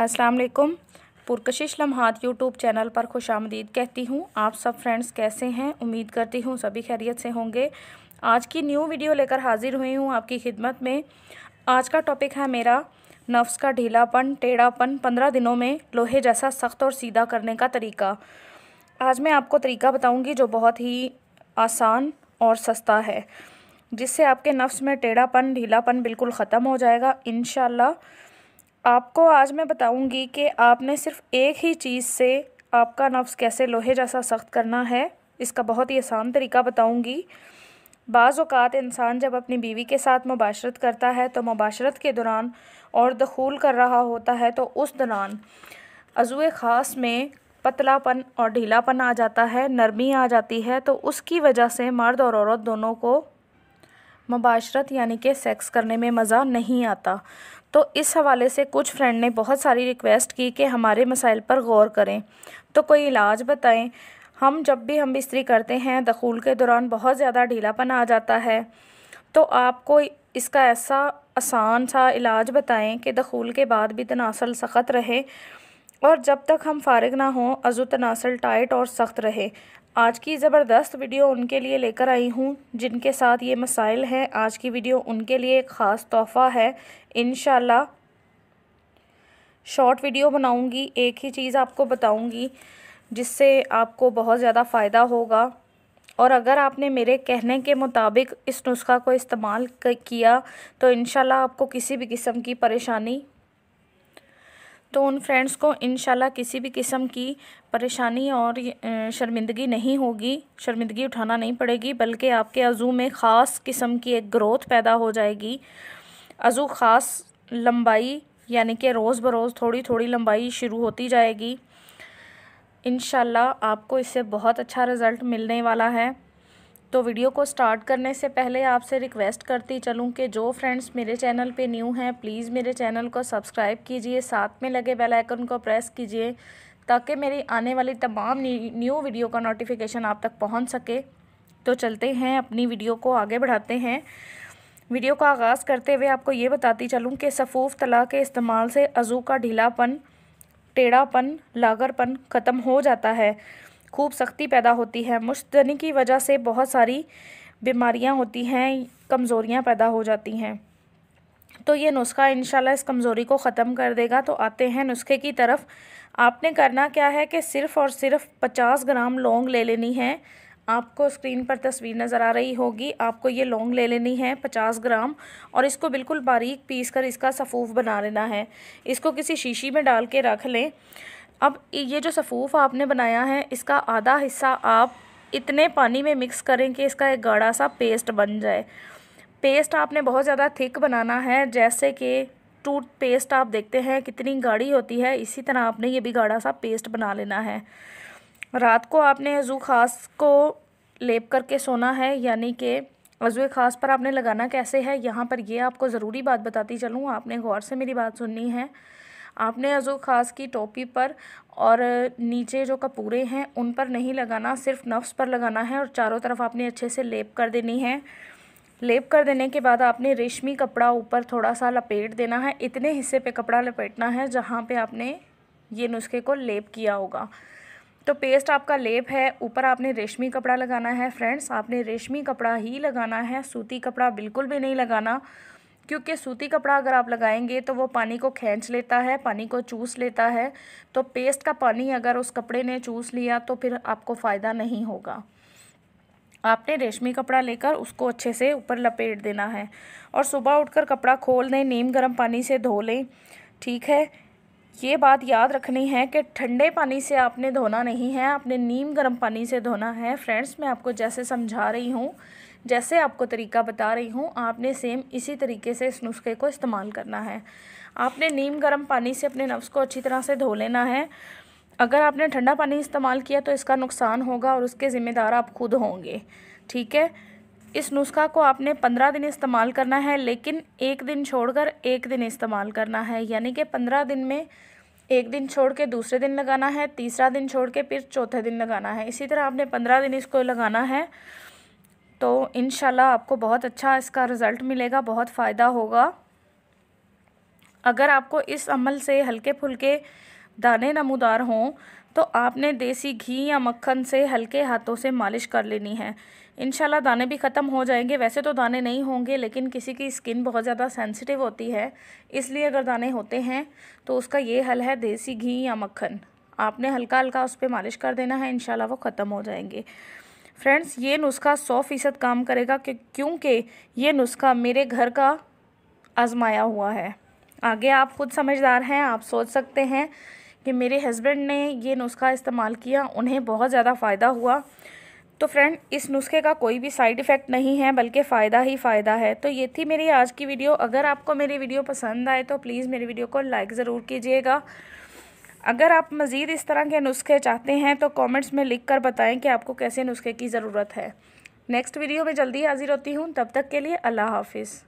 अस्सलाम वालेकुम पुरकशिश लम्हात YouTube channel पर खुश आमदीद कहती हूँ आप सब फ्रेंड्स कैसे हैं उम्मीद करती हूँ सभी खैरियत से होंगे आज की न्यू वीडियो लेकर हाजिर हुई हूँ आपकी खिदमत में आज का टॉपिक है मेरा नफ्स का ढीलापन टेढ़ापन पंद्रह दिनों में लोहे जैसा सख्त और सीधा करने का तरीका आज मैं आपको तरीका बताऊँगी जो बहुत ही आसान और सस्ता है जिससे आपके नफ्स में टेढ़ापन ढीलापन बिल्कुल ख़त्म हो जाएगा इन आपको आज मैं बताऊंगी कि आपने सिर्फ एक ही चीज़ से आपका नफ्स कैसे लोहे जैसा सख्त करना है इसका बहुत ही आसान तरीका बताऊंगी बाज़ात इंसान जब अपनी बीवी के साथ मुबाशरत करता है तो मुबाशरत के दौरान और दखूल कर रहा होता है तो उस दौरान अजू ख़ास में पतलापन और ढीलापन आ जाता है नरमी आ जाती है तो उसकी वजह से मर्द और औरत दोनों को मुबाशरत यानी कि सेक्स करने में मज़ा नहीं आता तो इस हवाले से कुछ फ्रेंड ने बहुत सारी रिक्वेस्ट की कि हमारे मसाइल पर गौर करें तो कोई इलाज बताएं हम जब भी हम बिस्तरी करते हैं दखूल के दौरान बहुत ज़्यादा ढीलापन आ जाता है तो आपको इसका ऐसा आसान सा इलाज बताएं कि दखूल के बाद भी तनासल सख्त रहे और जब तक हम फारग ना हों अज़ु तनासल टाइट और सख्त रहे आज की ज़बरदस्त वीडियो उनके लिए लेकर आई हूँ जिनके साथ ये मसाइल हैं आज की वीडियो उनके लिए एक ख़ास तोहफ़ा है इन शॉर्ट वीडियो बनाऊँगी एक ही चीज़ आपको बताऊँगी जिससे आपको बहुत ज़्यादा फ़ायदा होगा और अगर आपने मेरे कहने के मुताबिक इस नुस्खा को इस्तेमाल किया तो इन आपको किसी भी किस्म की परेशानी तो उन फ्रेंड्स को इन किसी भी किस्म की परेशानी और शर्मिंदगी नहीं होगी शर्मिंदगी उठाना नहीं पड़ेगी बल्कि आपके अज़ू में ख़ास किस्म की एक ग्रोथ पैदा हो जाएगी अज़ू ख़ास लंबाई यानी कि रोज़ बरोज़ थोड़ी थोड़ी लंबाई शुरू होती जाएगी इन आपको इससे बहुत अच्छा रिज़ल्ट मिलने वाला है तो वीडियो को स्टार्ट करने से पहले आपसे रिक्वेस्ट करती चलूँ कि जो फ्रेंड्स मेरे चैनल पे न्यू हैं प्लीज़ मेरे चैनल को सब्सक्राइब कीजिए साथ में लगे बेल आइकन को प्रेस कीजिए ताकि मेरी आने वाली तमाम न्यू वीडियो का नोटिफिकेशन आप तक पहुँच सके तो चलते हैं अपनी वीडियो को आगे बढ़ाते हैं वीडियो का आगाज़ करते हुए आपको ये बताती चलूँ कि सफ़ूफ़ तला के इस्तेमाल से अज़ू का ढीलापन टेढ़ापन लागरपन ख़त्म हो जाता है खूब सख्ती पैदा होती है मुश्तनी की वजह से बहुत सारी बीमारियां होती हैं कमज़ोरियां पैदा हो जाती हैं तो ये नुस्खा इन इस कमज़ोरी को ख़त्म कर देगा तो आते हैं नुस्खे की तरफ आपने करना क्या है कि सिर्फ़ और सिर्फ पचास ग्राम लौंग ले लेनी है आपको स्क्रीन पर तस्वीर नज़र आ रही होगी आपको ये लौंग ले लेनी है पचास ग्राम और इसको बिल्कुल बारीक पीस कर इसका सफ़ूफ बना लेना है इसको किसी शीशी में डाल के रख लें अब ये जो सफ़ूफ़ आपने बनाया है इसका आधा हिस्सा आप इतने पानी में मिक्स करें कि इसका एक गाढ़ा सा पेस्ट बन जाए पेस्ट आपने बहुत ज़्यादा थिक बनाना है जैसे कि टूथ पेस्ट आप देखते हैं कितनी गाढ़ी होती है इसी तरह आपने ये भी गाढ़ा सा पेस्ट बना लेना है रात को आपने अजू खास को लेप करके सोना है यानी कि अजू खास पर आपने लगाना कैसे है यहाँ पर ये आपको ज़रूरी बात बताती चलूँ आपने गौर से मेरी बात सुननी है आपने अज़ो ख़ास की टोपी पर और नीचे जो कपूरे हैं उन पर नहीं लगाना सिर्फ नफ्स पर लगाना है और चारों तरफ आपने अच्छे से लेप कर देनी है लेप कर देने के बाद आपने रेशमी कपड़ा ऊपर थोड़ा सा लपेट देना है इतने हिस्से पे कपड़ा लपेटना है जहाँ पे आपने ये नुस्खे को लेप किया होगा तो पेस्ट आपका लेप है ऊपर आपने रेशमी कपड़ा लगाना है फ्रेंड्स आपने रेशमी कपड़ा ही लगाना है सूती कपड़ा बिल्कुल भी नहीं लगाना क्योंकि सूती कपड़ा अगर आप लगाएंगे तो वो पानी को खींच लेता है पानी को चूस लेता है तो पेस्ट का पानी अगर उस कपड़े ने चूस लिया तो फिर आपको फ़ायदा नहीं होगा आपने रेशमी कपड़ा लेकर उसको अच्छे से ऊपर लपेट देना है और सुबह उठकर कपड़ा खोल दें नीम गर्म पानी से धो लें ठीक है ये बात याद रखनी है कि ठंडे पानी से आपने धोना नहीं है आपने नीम गर्म पानी से धोना है फ्रेंड्स मैं आपको जैसे समझा रही हूँ जैसे आपको तरीका बता रही हूँ आपने सेम इसी तरीके से इस नुस्खे को इस्तेमाल करना है आपने नीम गर्म पानी से अपने नफ्स को अच्छी तरह से धो लेना है अगर आपने ठंडा पानी इस्तेमाल किया तो इसका नुकसान होगा और उसके ज़िम्मेदार आप खुद होंगे ठीक है इस नुस्खा को आपने पंद्रह दिन इस्तेमाल करना है लेकिन एक दिन छोड़कर एक दिन इस्तेमाल करना है यानी कि पंद्रह दिन में एक दिन छोड़ के दूसरे दिन लगाना है तीसरा दिन छोड़ के फिर चौथे दिन लगाना है इसी तरह आपने पंद्रह दिन इसको लगाना है तो इन आपको बहुत अच्छा इसका रिज़ल्ट मिलेगा बहुत फ़ायदा होगा अगर आपको इस अमल से हल्के फुल्के दाने नमोदार हों तो आपने देसी घी या मक्खन से हल्के हाथों से मालिश कर लेनी है इनशाला दाने भी ख़त्म हो जाएंगे वैसे तो दाने नहीं होंगे लेकिन किसी की स्किन बहुत ज़्यादा सेंसिटिव होती है इसलिए अगर दाने होते हैं तो उसका ये हल है देसी घी या मक्खन आपने हल्का हल्का उस पर मालिश कर देना है इनशाला वो ख़त्म हो जाएंगे फ्रेंड्स ये नुस्खा सौ फीसद काम करेगा क्योंकि ये नुस्खा मेरे घर का आजमाया हुआ है आगे आप खुद समझदार हैं आप सोच सकते हैं कि मेरे हस्बैंड ने ये नुस्खा इस्तेमाल किया उन्हें बहुत ज़्यादा फ़ायदा हुआ तो फ्रेंड इस नुस्खे का कोई भी साइड इफ़ेक्ट नहीं है बल्कि फ़ायदा ही फ़ायदा है तो ये थी मेरी आज की वीडियो अगर आपको मेरी वीडियो पसंद आए तो प्लीज़ मेरी वीडियो को लाइक ज़रूर कीजिएगा अगर आप मज़ीद इस तरह के नुस्खे चाहते हैं तो कमेंट्स में लिख कर बताएं कि आपको कैसे नुस्खे की ज़रूरत है नेक्स्ट वीडियो में जल्दी हाज़िर होती हूँ तब तक के लिए अल्लाह हाफिज़